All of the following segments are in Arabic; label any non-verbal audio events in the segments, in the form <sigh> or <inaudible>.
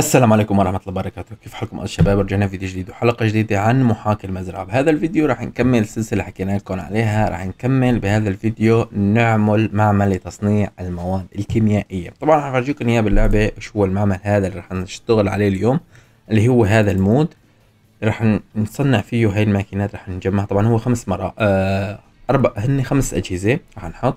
السلام عليكم ورحمة الله وبركاته كيف حالكم الشباب رجعنا فيديو جديد وحلقة جديدة عن محاكي المزرعة بهذا الفيديو راح نكمل سلسلة حكينا لكم عليها راح نكمل بهذا الفيديو نعمل معمل لتصنيع المواد الكيميائية طبعا راح افرجيكم اياه باللعبة شو هو المعمل هذا اللي راح نشتغل عليه اليوم اللي هو هذا المود راح نصنع فيه هاي الماكينات راح نجمع طبعا هو خمس مرات آه اربع هن خمس اجهزة راح نحط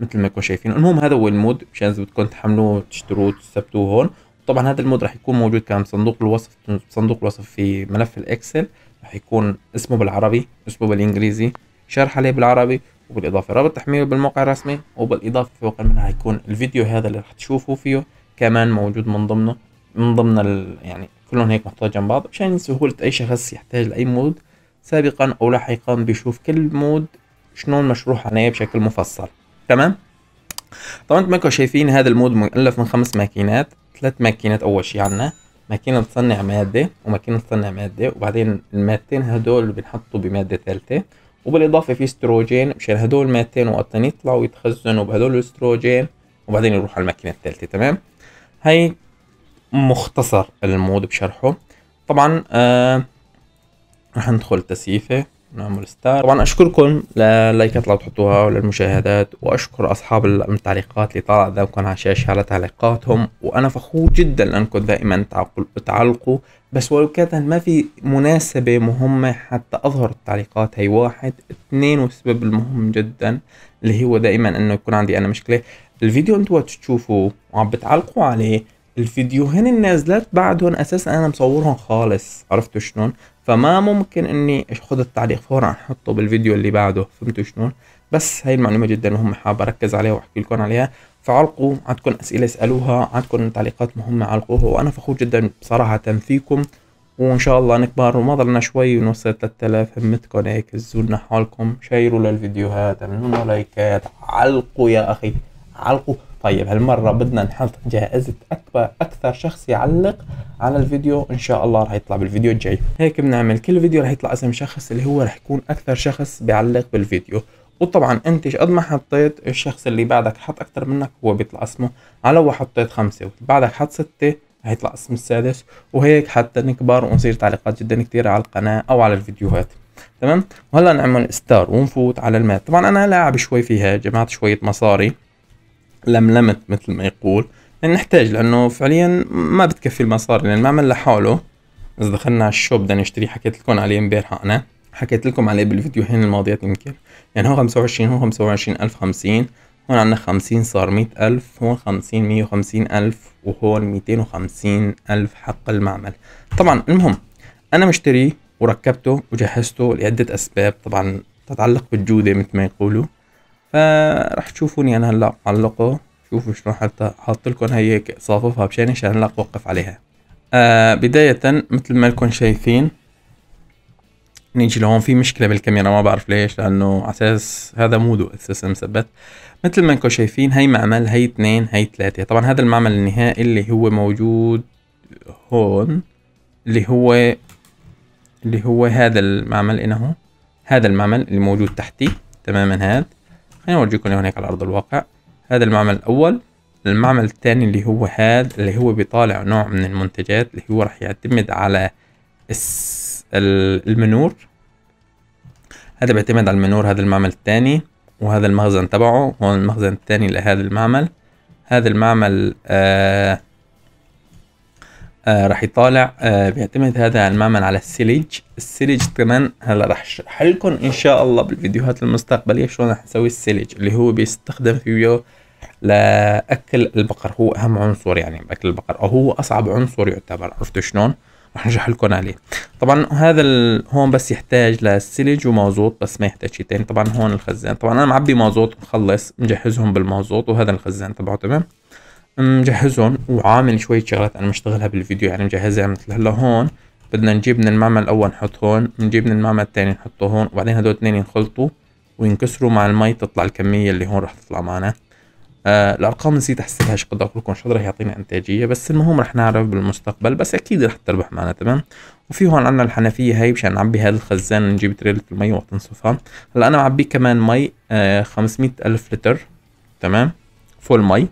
مثل ما يكون شايفين المهم هذا هو المود مشان اذا بدكم تحملوه تشتروه تثبتوه هون طبعا هذا المود راح يكون موجود كمان بصندوق الوصف بصندوق الوصف في ملف الاكسل راح يكون اسمه بالعربي اسمه بالانجليزي شرح عليه بالعربي وبالاضافه رابط تحميله بالموقع الرسمي وبالاضافه فوقا منها يكون الفيديو هذا اللي راح تشوفوا فيه كمان موجود من ضمنه من ضمن ال يعني كلهم هيك محطوط جنب بعض مشان سهولة أي شخص يحتاج لأي مود سابقا أو لاحقا بيشوف كل مود شلون مشروح عليه بشكل مفصل تمام طبعا انتم شايفين هذا المود مؤلف من خمس ماكينات ثلاث ماكينات اول شيء عندنا ماكينه تصنع ماده وماكينه تصنع ماده وبعدين المادتين هدول بنحطوا بماده ثالثه وبالاضافه في استروجين مشان هدول المادتين وقتين يطلعوا يتخزنوا بهدول الاستروجين وبعدين يروحوا على الماكينه الثالثه تمام هي مختصر المود بشرحه طبعا آه رح ندخل تسييفه نعمل ستار طبعا اشكركم للايكات اللي بتحطوها وللمشاهدات واشكر اصحاب التعليقات اللي طالع ذوقكم على الشاشه على تعليقاتهم وانا فخور جدا لانكم دائما تعلقوا بس ولو كانت ما في مناسبه مهمه حتى اظهر التعليقات هي واحد اثنين والسبب المهم جدا اللي هو دائما انه يكون عندي انا مشكله الفيديو انتوا تشوفوه وعم بتعلقوا عليه الفيديوهين النازلات بعدهم اساسا انا مصورهم خالص عرفتوا شلون فما ممكن اني اخذ التعليق فورا احطه بالفيديو اللي بعده فهمتوا شلون بس هاي المعلومه جدا مهمه حابب اركز عليها واحكي لكم عليها فعلقوا عندكم اسئله اسالوها عندكم تعليقات مهمه علقوها وانا فخور جدا بصراحه فيكم وان شاء الله نكبر وما ضلنا شوي ونوصل 3000 همتكم هيك زولنا حالكم شيروا للفيديوهات اعملوا لايكات علقوا يا اخي علقوا طيب هالمرة بدنا نحط جائزة أكبر أكثر شخص يعلق على الفيديو إن شاء الله رح يطلع بالفيديو الجاي هيك بنعمل كل فيديو رح يطلع اسم شخص اللي هو رح يكون أكثر شخص بيعلق بالفيديو وطبعا انت قد ما حطيت الشخص اللي بعدك حط اكثر منك هو بيطلع اسمه على لو حطيت خمسة واللي بعدك حط ستة هيطلع اسم السادس وهيك حتى نكبر ونصير تعليقات جدا كثيرة على القناة او على الفيديوهات تمام وهلا نعمل ستار ونفوت على المات طبعا انا لاعب شوي فيها جمعت شوية مصاري لملمت مثل ما يقول يعني نحتاج لانه فعليا ما بتكفي المصاري لان المعمل لحاله اذا دخلنا على الشوب بدنا نشتري حكيت لكم عليه امبارح انا حكيت لكم عليه بالفيديوهين الماضيات يمكن يعني هو 25 هو 25 ألف 50 هون عندنا 50 صار 100 ألف هون 50 150000 وهون 250000 حق المعمل طبعا المهم أنا مشتري وركبته وجهزته لعدة أسباب طبعا تتعلق بالجودة مثل ما يقولوا فراح تشوفوني انا هلا علقه شوفوا شلون حتى حاط لكم هيك صاففها بشين عشان هلا اوقف عليها آه بداية مثل ما لكم شايفين نيجي لهون في مشكلة بالكاميرا ما بعرف ليش لأنه على أساس هذا مودو أساسا مثبت مثل ما انكم شايفين هي معمل هي اثنين هي ثلاثة طبعا هذا المعمل النهائي اللي هو موجود هون اللي هو اللي هو هذا المعمل انه هذا المعمل اللي موجود تحتي تماما هذا خليني نورجيكم هناك على ارض الواقع هذا المعمل الاول المعمل الثاني اللي هو هذا اللي هو بيطالع نوع من المنتجات اللي هو راح يعتمد على المنور هذا بيعتمد على المنور هذا المعمل الثاني وهذا المخزن تبعه هون المخزن الثاني لهذا المعمل هذا المعمل آه آه، راح يطالع آه بيعتمد هذا المعمل على السيليج السيليج كمان هلا راح اشرح لكم ان شاء الله بالفيديوهات المستقبليه شلون راح نسوي السيليج اللي هو بيستخدم فيه لاكل البقر هو اهم عنصر يعني باكل البقر او هو اصعب عنصر يعتبر عرفتوا شلون راح نشرح لكم عليه طبعا هذا هون بس يحتاج للسلج ومازوت بس ما يحتاج شيء ثاني طبعا هون الخزان طبعا انا معبي مازوت مخلص مجهزهم بالمازوت وهذا الخزان تبعه تمام مجهزهم وعامل شوية شغلات انا مشتغلها بالفيديو يعني مجهزها مثل هلا هون بدنا نجيب من المعمل الاول نحط هون نجيب من المعمل الثاني نحطه هون وبعدين هدول الاثنين ينخلطوا وينكسروا مع المي تطلع الكمية اللي هون راح تطلع معنا آه الارقام نسيت احسبها ايش قد اقول لكم شو راح يعطينا انتاجيه بس المهم راح نعرف بالمستقبل بس اكيد راح تربح معنا تمام وفي هون عندنا الحنفيه هاي مشان نعبي هذا الخزان نجيب تريلة المي وقت نصفها هلا انا معبيه كمان مي آه 500 الف لتر تمام فول مي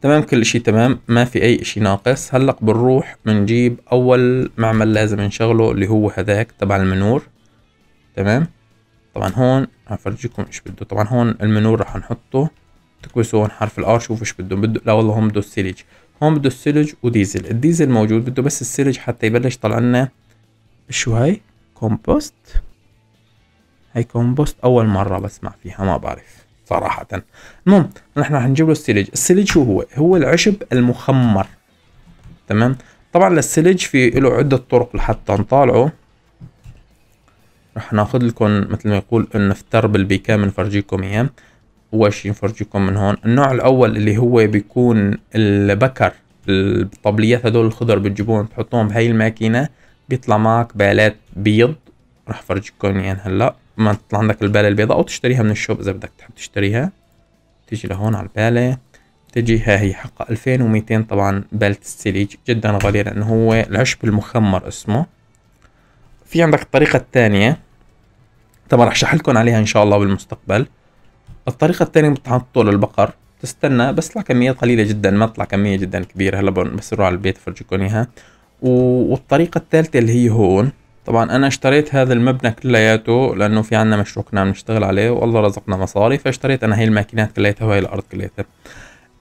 تمام كل شيء تمام ما في اي شيء ناقص هلق بنروح بنجيب اول معمل لازم نشغله اللي هو هذاك تبع المنور تمام طبعا هون هفرجيكم ايش بده طبعا هون المنور راح نحطه تكبسوا هون حرف الار شوفوا ايش بده بده لا والله هون بده السيلج هون بده السيلج وديزل الديزل موجود بده بس السيلج حتى يبلش طلع لنا شو هاي كومبوست هاي كومبوست اول مره بسمع فيها ما بعرف صراحه المهم نحن نجيب له السيلج السلج شو هو هو العشب المخمر تمام طبعا للسلج في له عده طرق لحتى نطالعه رح ناخذ لكم مثل ما يقول النفتر بالبيكام نفرجيكم اياه اول شيء نفرجيكم من هون النوع الاول اللي هو بيكون البكر الطبليات هدول الخضر بتجيبوهم بتحطوهم بهاي الماكينه بيطلع معك بالات بيض رح افرجيكم اياهم هلا ما تطلع عندك البالة البيضاء او تشتريها من الشوب اذا بدك تحب تشتريها تيجي لهون على البالة تجي ها هي حقها 2200 طبعا بالة السليج جدا غالية لانه هو العشب المخمر اسمه في عندك الطريقة الثانية طبعا رح اشرح لكم عليها ان شاء الله بالمستقبل الطريقة الثانية بتحطوا للبقر تستنى بس تطلع كميات قليلة جدا ما تطلع كمية جدا كبيرة هلا بس اروح على البيت افرجيكم اياها والطريقة الثالثة اللي هي هون طبعا انا اشتريت هذا المبنى كلياته لانه في عنا مشروع كنا نشتغل عليه والله رزقنا مصاري فاشتريت انا هي الماكينات كلياتها وهي الارض كلياتها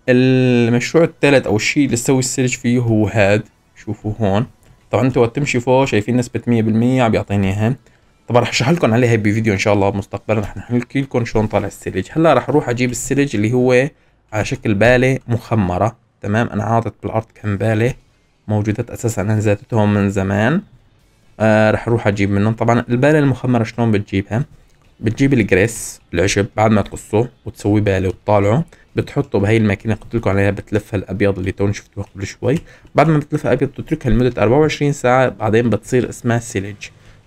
المشروع الثالث او الشيء اللي سوي السيرش فيه هو هاد شوفوا هون طبعا انتوا وقت تمشي فوق شايفين نسبة 100% عم بيعطيني اياها طبعا رح اشرح لكم عليها بفيديو ان شاء الله مستقبلا رح نحكي لكم شلون طالع السلج هلا رح اروح اجيب السلج اللي هو على شكل بالة مخمرة تمام انا عاطت بالارض كم بالة موجودات اساسا انا ذاتتهم من زمان آه راح اروح اجيب منهم طبعا البالة المخمرة شلون بتجيبها بتجيب الجريس العشب بعد ما تقصه وتسويه بالة وتطالعه بتحطه بهي الماكينة قلت لكم عليها بتلفها الابيض اللي تون شفتوها قبل شوي بعد ما بتلفها ابيض بتتركها لمدة 24 ساعة بعدين بتصير اسمها سلج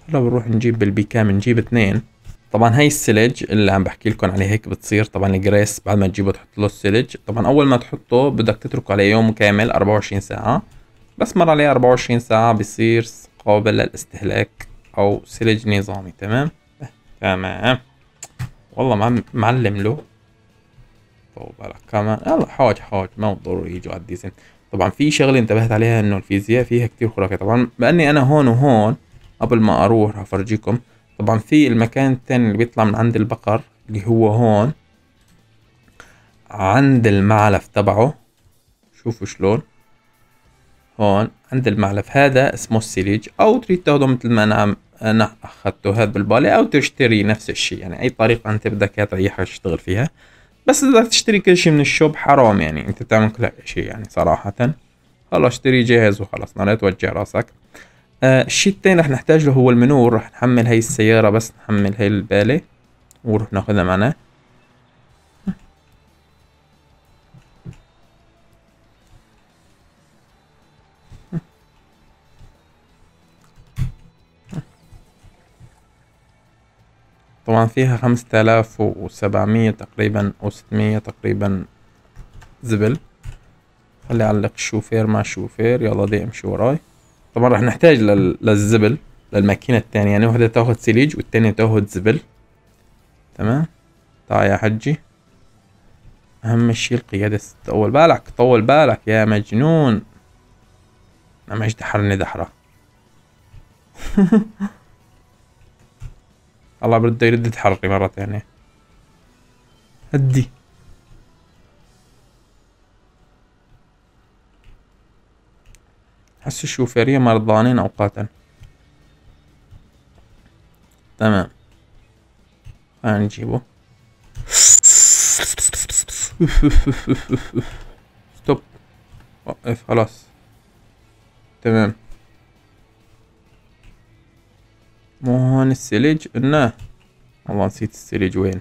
هلا بنروح نجيب بالبيكام نجيب اثنين طبعا هاي السلج اللي عم بحكي لكم عليه هيك بتصير طبعا الجريس بعد ما تجيبه تحط له السلج طبعا اول ما تحطه بدك تتركه عليه يوم كامل 24 ساعه بس مر عليه 24 ساعه بصير قابل للاستهلاك أو سلج نظامي تمام تمام والله معلم له طب كمان يلا حاج حاج ما ضروري يجوا على الديزن طبعا في شغله انتبهت عليها انه الفيزياء فيها كتير خرافية طبعا باني انا هون وهون قبل ما اروح افرجيكم طبعا في المكان الثاني اللي بيطلع من عند البقر اللي هو هون عند المعلف تبعه شوفوا شلون هون عند المعلف هذا اسمه السيليج او تريد تاخده مثل ما انا نعم- انا اخذته هذا بالبالي او تشتري نفس الشيء يعني اي طريقه انت بدك اياها تريحها تشتغل فيها بس بدك تشتري كل شيء من الشوب حرام يعني انت تعمل كل شيء يعني صراحه خلاص اشتري جاهز وخلصنا لا توجع راسك آه الشيء الثاني رح نحتاج له هو المنور رح نحمل هاي السياره بس نحمل هاي البالي ونروح ناخذها معنا طبعا فيها خمسة آلاف وسبعمية تقريبا أو ستمية تقريبا زبل خلي أعلق الشوفير مع الشوفير يلا دي امشي وراي طبعا راح نحتاج لل... للزبل للماكينة التانية يعني وحدة تاخد سليج والتانية تاخد زبل تمام تعال يا حجي أهم شي القيادة طول بالك طول بالك يا مجنون أنا مش دحرني دحرة <laughs> الله بده يردد حرقي مرة ثانية هدي حس الشوفيرية مرضانين أوقاتا تمام خلينا نجيبه <laughs> ستوب وقف خلاص تمام مو هون السلج انه والله نسيت السلج وين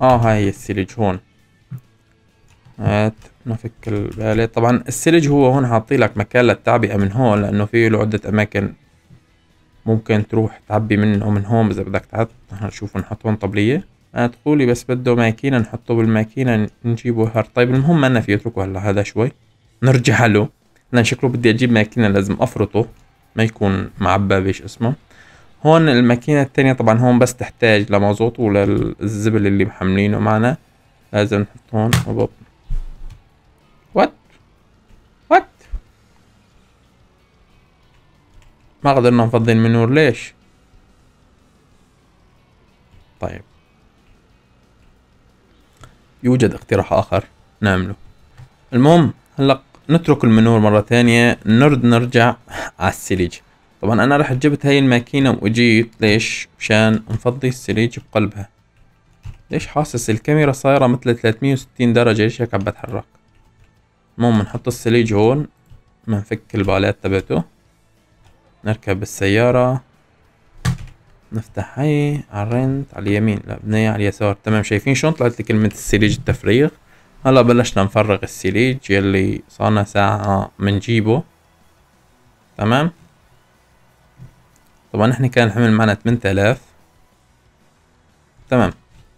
اه هاي هي السلج هون هات نفك البالي طبعا السلج هو هون حاطي لك مكان للتعبئة من هون لانه في له عدة اماكن ممكن تروح تعبي منه من هون اذا بدك تحط نشوف نحط هون طبلية انا دخولي بس بده ماكينة نحطه بالماكينة نجيبه هر طيب المهم انا في اتركه هلا هذا شوي نرجع له لان شكله بدي اجيب ماكينة لازم افرطه ما يكون معبى بيش اسمه هون الماكينة التانية طبعا هون بس تحتاج لمازوت وللزبل اللي محملينه معنا لازم نحط هون وبوب وات وات ما قدرنا نفضي المنور ليش طيب يوجد اقتراح اخر نعمله المهم هلا نترك المنور مرة ثانية نرد نرجع على السليج طبعا انا رح جبت هاي الماكينة واجيت ليش مشان نفضي السليج بقلبها ليش حاسس الكاميرا صايرة مثل 360 درجة ليش هيك عم بتحرك المهم نحط السليج هون منفك البالات تبعته نركب السيارة نفتح هاي على الرنت على اليمين لا بنية على اليسار تمام شايفين شلون طلعت لي كلمة السليج التفريغ هلا بلشنا نفرغ السيليج يلي صارنا ساعة منجيبه تمام طبعا نحن كان الحمل معنا 8000 تمام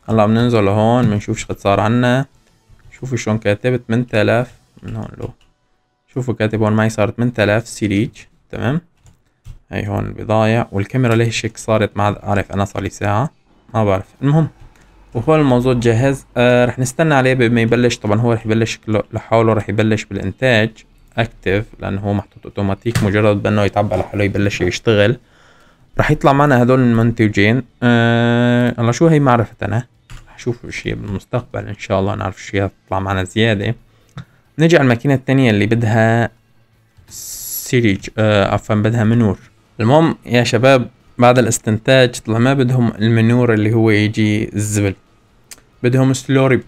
هلا بننزل لهون بنشوف شقد صار عنا شوفوا شلون كاتب 8000 من هون له شوفوا كاتب هون معي صار 8000 سيليج تمام هي هون البضايع والكاميرا ليش هيك صارت ما عارف انا صار لي ساعة ما بعرف المهم وهو الموضوع جاهز آه رح نستنى عليه بما يبلش طبعا هو رح يبلش لحاله رح يبلش بالانتاج اكتف لانه هو محطوط اوتوماتيك مجرد بانه يتعبى لحاله يبلش يشتغل رح يطلع معنا هدول المنتجين آه الله شو هي معرفتنا رح نشوف شيء بالمستقبل ان شاء الله نعرف شيء تطلع معنا زيادة نجي على الماكينة التانية اللي بدها سيريج آه، عفوا بدها منور المهم يا شباب بعد الاستنتاج طلع ما بدهم المنور اللي هو يجي الزبل بدهم سلوري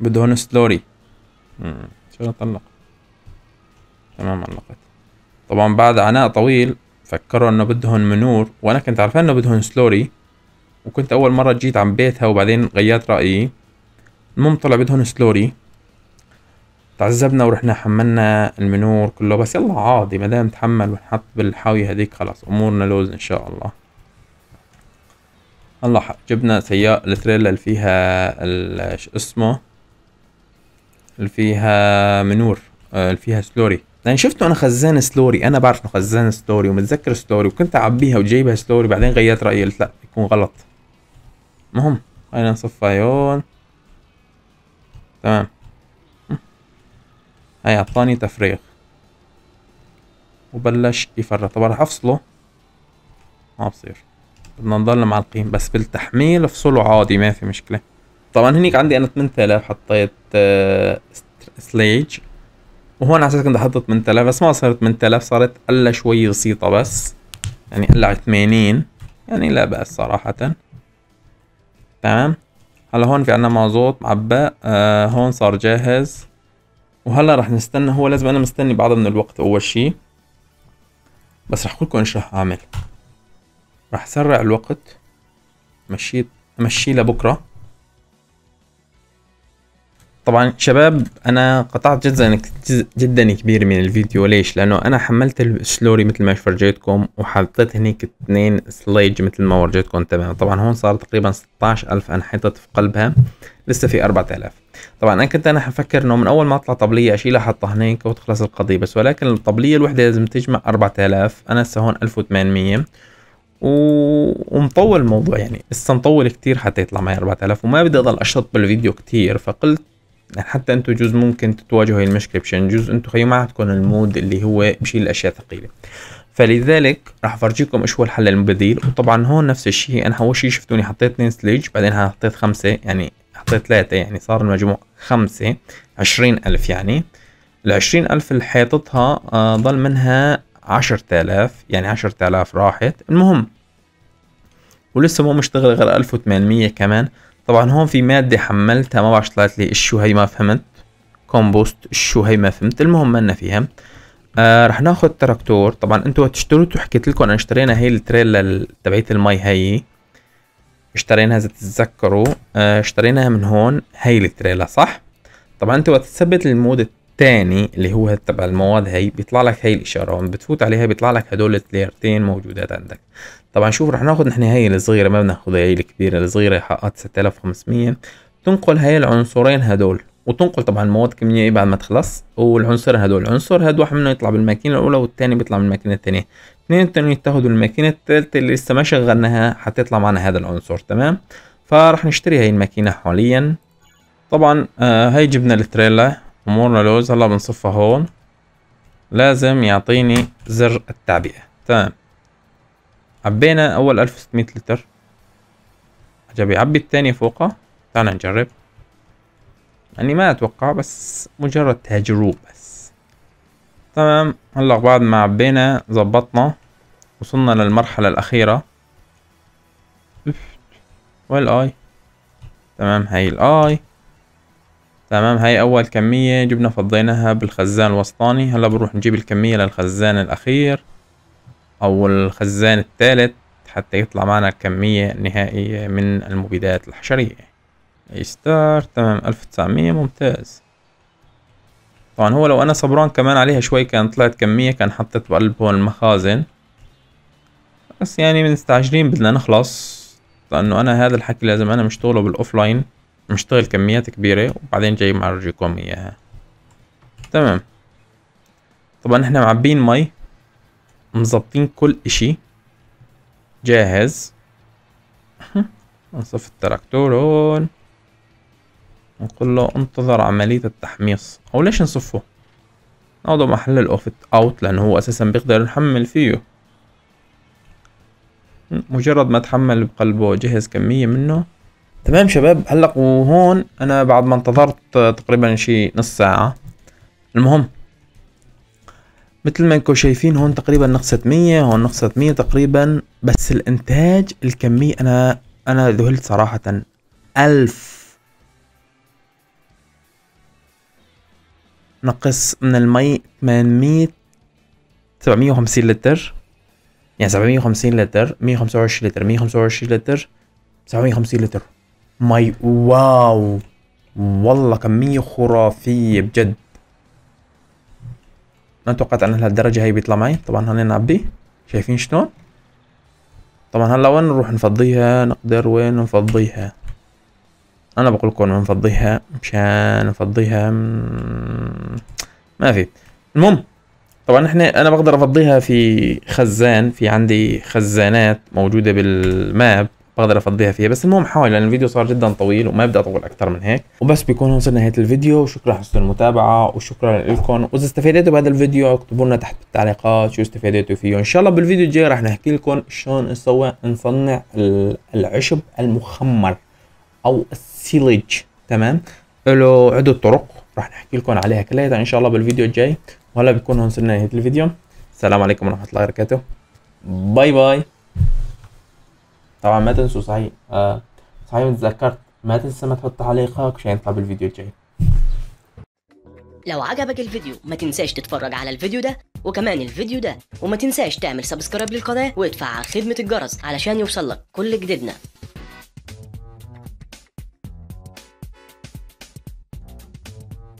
بدهم سلوري شو شلون تمام علقت طبعا بعد عناء طويل فكروا انه بدهم منور وانا كنت عارفان انه بدهم سلوري وكنت اول مرة جيت عن بيتها وبعدين غيرت رأيي المهم طلع بدهم سلوري تعذبنا ورحنا حملنا المنور كله بس يلا عادي ما دام تحمل ونحط بالحاوية هذيك خلاص امورنا لوز ان شاء الله هلا جبنا سيارة التريلا اللي فيها شو اسمه اللي فيها منور آه، اللي فيها سلوري لان يعني شفته انا خزان سلوري انا بعرف انه خزان سلوري ومتذكر سلوري وكنت اعبيها وجايبها سلوري بعدين غيرت رايي قلت لا يكون غلط المهم خلينا نصفها هون تمام هاي اعطاني تفريغ وبلش يفرغ طبعا راح افصله ما بصير بدنا نضل معلقين بس بالتحميل افصله عادي ما في مشكله طبعا هنيك عندي انا 8000 حطيت آه، سليج وهون على اساس كنت احط 8000 بس ما صارت 8000 صارت قلة شوي بسيطه بس يعني قلة 80 يعني لا بأس صراحة تمام هلا هون في عنا مازوت معبأ آه هون صار جاهز وهلا رح نستنى هو لازم انا مستني بعض من الوقت اول شي بس رح اقولكم ايش رح اعمل راح اسرع الوقت مشي امشيه لبكره طبعا شباب انا قطعت جزء جدا كبير من الفيديو ليش لانه انا حملت السلوري مثل ما فرجيتكم وحطيت هنيك اثنين سليج مثل ما ورجيتكم تمام طبعا هون صار تقريبا 16000 حطيت في قلبها لسه في 4000 طبعا انا كنت انا حفكر انه من اول ما اطلع طبليه اشيلها احطها هنيك وتخلص القضيه بس ولكن الطبليه الوحده لازم تجمع 4000 انا هسه هون 1800 ومطول الموضوع يعني لسه مطول كتير حتى يطلع معي 4000 وما بدي اضل اشط بالفيديو كتير فقلت يعني حتى انتم جزء ممكن تتواجهوا هي المشكله بشان جزء انتم خيو ما عندكم المود اللي هو بشيل الاشياء ثقيله فلذلك راح افرجيكم ايش هو الحل البديل وطبعا هون نفس الشيء انا اول شيء شفتوني حطيت 2 سليج بعدين حطيت خمسه يعني حطيت ثلاثه يعني صار المجموع خمسه عشرين الف يعني ال الف اللي حيطتها آه، ضل منها عشرة آلاف يعني عشرة آلاف راحت المهم ولسه مو مشتغل غير ألف وثمانمية كمان طبعا هون في مادة حملتها ما بعرف طلعت لي شو هي ما فهمت كومبوست شو هي ما فهمت المهم منا فيها آه رح ناخذ تراكتور طبعا انتوا تشتروا حكيت لكم انا اشترينا هي التريلا تبعيت المي هي اشتريناها اذا تتذكروا آه، اشتريناها من هون هي التريلا صح طبعا انت وقت تثبت المود تاني اللي هو تبع المواد هي بيطلع لك هي الاشاره هون بتفوت عليها بيطلع لك هدول التليرتين موجودات عندك طبعا شوف رح ناخذ نحن هي الصغيره ما بناخذ هي الكبيره الصغيره حقات 6500 تنقل هي العنصرين هدول وتنقل طبعا مواد كيميائيه بعد ما تخلص والعنصرين هدول العنصر هاد واحد منهم يطلع بالماكينه الاولى والثاني بيطلع من الماكينه الثانيه اثنين الثانيين يتاخذوا الماكينه الثالثه اللي لسه ما شغلناها حتطلع معنا هذا العنصر تمام فرح نشتري هي الماكينه حاليا طبعا آه هي جبنا التريلا امورنا لوز هلا بنصفها هون لازم يعطيني زر التعبئة تمام عبينا اول الف وستمية لتر اجا بيعبي التانية فوقها تعال نجرب يعني ما اتوقع بس مجرد تجربة بس تمام هلا بعد ما عبينا زبطنا وصلنا للمرحلة الاخيرة وين الاي تمام هاي الاي تمام هاي اول كمية جبنا فضيناها بالخزان الوسطاني هلا بنروح نجيب الكمية للخزان الاخير او الخزان الثالث حتى يطلع معنا الكمية النهائية من المبيدات الحشرية ستار تمام الف تسعمية ممتاز طبعا هو لو انا صبران كمان عليها شوي كان طلعت كمية كان حطيت هون المخازن بس يعني مستعجلين بدنا نخلص لانه انا هذا الحكي لازم انا مشتغله بالاوفلاين نشتغل كميات كبيرة وبعدين جاي معرجيكم اياها تمام طبعا احنا معبين مي مظبطين كل اشي جاهز نصف التراكتور هون نقول له انتظر عملية التحميص او ليش نصفه نوضع محل الاوفت اوت لانه هو اساسا بيقدر نحمل فيه مجرد ما تحمل بقلبه جهز كمية منه تمام شباب هلق وهون انا بعد ما انتظرت تقريبا شي نص ساعة المهم مثل ما انكم شايفين هون تقريبا نقصت مية هون نقصت مية تقريبا بس الانتاج الكمية انا انا ذهلت صراحة الف نقص من المي سبعمية وخمسين لتر يعني 750 لتر 125 لتر 125 لتر 750 لتر ماي واو والله كمية خرافية بجد ما توقعت انا لهالدرجة هي بيطلع معي طبعا هنا نعبي شايفين شلون طبعا هلا وين نروح نفضيها نقدر وين نفضيها انا بقول لكم نفضيها مشان نفضيها ما في المهم طبعا احنا انا بقدر افضيها في خزان في عندي خزانات موجودة بالماب بقدر افضيها فيها بس المهم حاول لان الفيديو صار جدا طويل وما بدي اطول اكثر من هيك وبس بيكون هون نهايه الفيديو وشكرا حسن المتابعه وشكرا لكم واذا استفدتوا بهذا الفيديو اكتبوا لنا تحت بالتعليقات شو استفدتوا فيه ان شاء الله بالفيديو الجاي رح نحكي لكم شلون نسوي نصنع العشب المخمر او السيلج تمام له عده طرق رح نحكي لكم عليها كلها ان شاء الله بالفيديو الجاي وهلا بيكون هون نهايه الفيديو السلام عليكم ورحمه الله وبركاته باي باي طبعا ما تنسوا صحيح آه صحيح تذكرت ما تنسى ما تحط تعليقك عشان يطلع بالفيديو الجاي لو عجبك الفيديو ما تنساش تتفرج على الفيديو ده وكمان الفيديو ده وما تنساش تعمل سبسكرايب للقناة وادفع على خدمة الجرس علشان يوصلك كل جديدنا